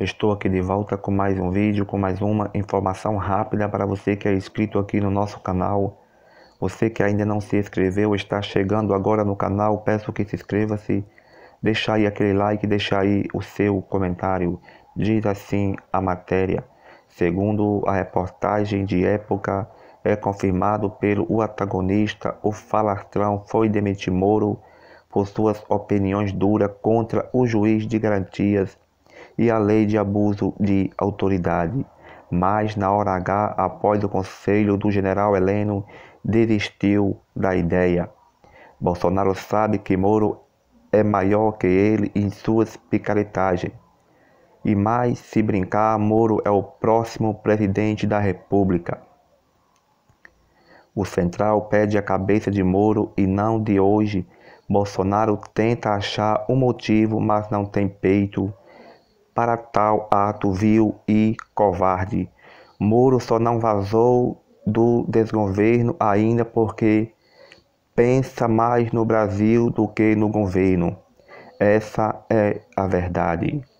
Estou aqui de volta com mais um vídeo, com mais uma informação rápida para você que é inscrito aqui no nosso canal. Você que ainda não se inscreveu, está chegando agora no canal, peço que se inscreva-se. deixar aí aquele like, deixar aí o seu comentário. Diz assim a matéria. Segundo a reportagem de época, é confirmado pelo o antagonista, o falastrão foi demitir Moro por suas opiniões duras contra o juiz de garantias e a lei de abuso de autoridade. Mas, na hora H, após o conselho do general Heleno, desistiu da ideia. Bolsonaro sabe que Moro é maior que ele em suas picaretagens. E mais, se brincar, Moro é o próximo presidente da República. O Central pede a cabeça de Moro e não de hoje. Bolsonaro tenta achar um motivo, mas não tem peito para tal ato vil e covarde. Moro só não vazou do desgoverno ainda porque pensa mais no Brasil do que no governo. Essa é a verdade.